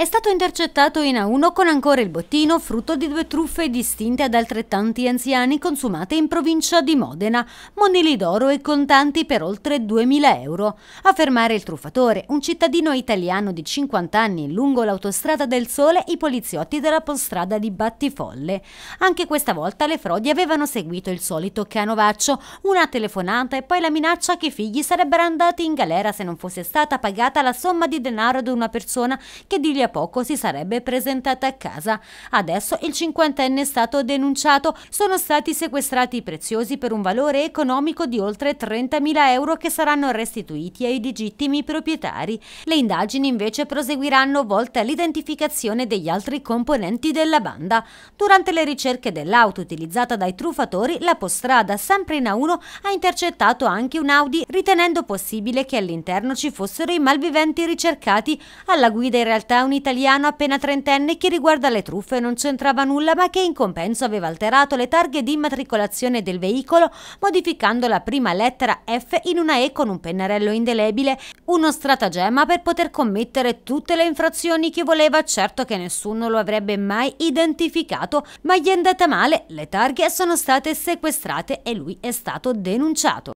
è stato intercettato in A1 con ancora il bottino frutto di due truffe distinte ad altrettanti anziani consumate in provincia di Modena, monili d'oro e contanti per oltre 2.000 euro. A fermare il truffatore, un cittadino italiano di 50 anni lungo l'autostrada del Sole, i poliziotti della postrada di Battifolle. Anche questa volta le frodi avevano seguito il solito canovaccio, una telefonata e poi la minaccia che i figli sarebbero andati in galera se non fosse stata pagata la somma di denaro ad una persona che di lì a poco si sarebbe presentata a casa. Adesso il cinquantenne è stato denunciato. Sono stati sequestrati i preziosi per un valore economico di oltre 30.000 euro che saranno restituiti ai legittimi proprietari. Le indagini invece proseguiranno volte all'identificazione degli altri componenti della banda. Durante le ricerche dell'auto utilizzata dai truffatori, la postrada sempre in A1 ha intercettato anche un Audi ritenendo possibile che all'interno ci fossero i malviventi ricercati. Alla guida in realtà un un italiano appena trentenne che riguarda le truffe non c'entrava nulla ma che in compenso aveva alterato le targhe di immatricolazione del veicolo modificando la prima lettera F in una E con un pennarello indelebile, uno stratagemma per poter commettere tutte le infrazioni che voleva, certo che nessuno lo avrebbe mai identificato, ma gli è andata male, le targhe sono state sequestrate e lui è stato denunciato.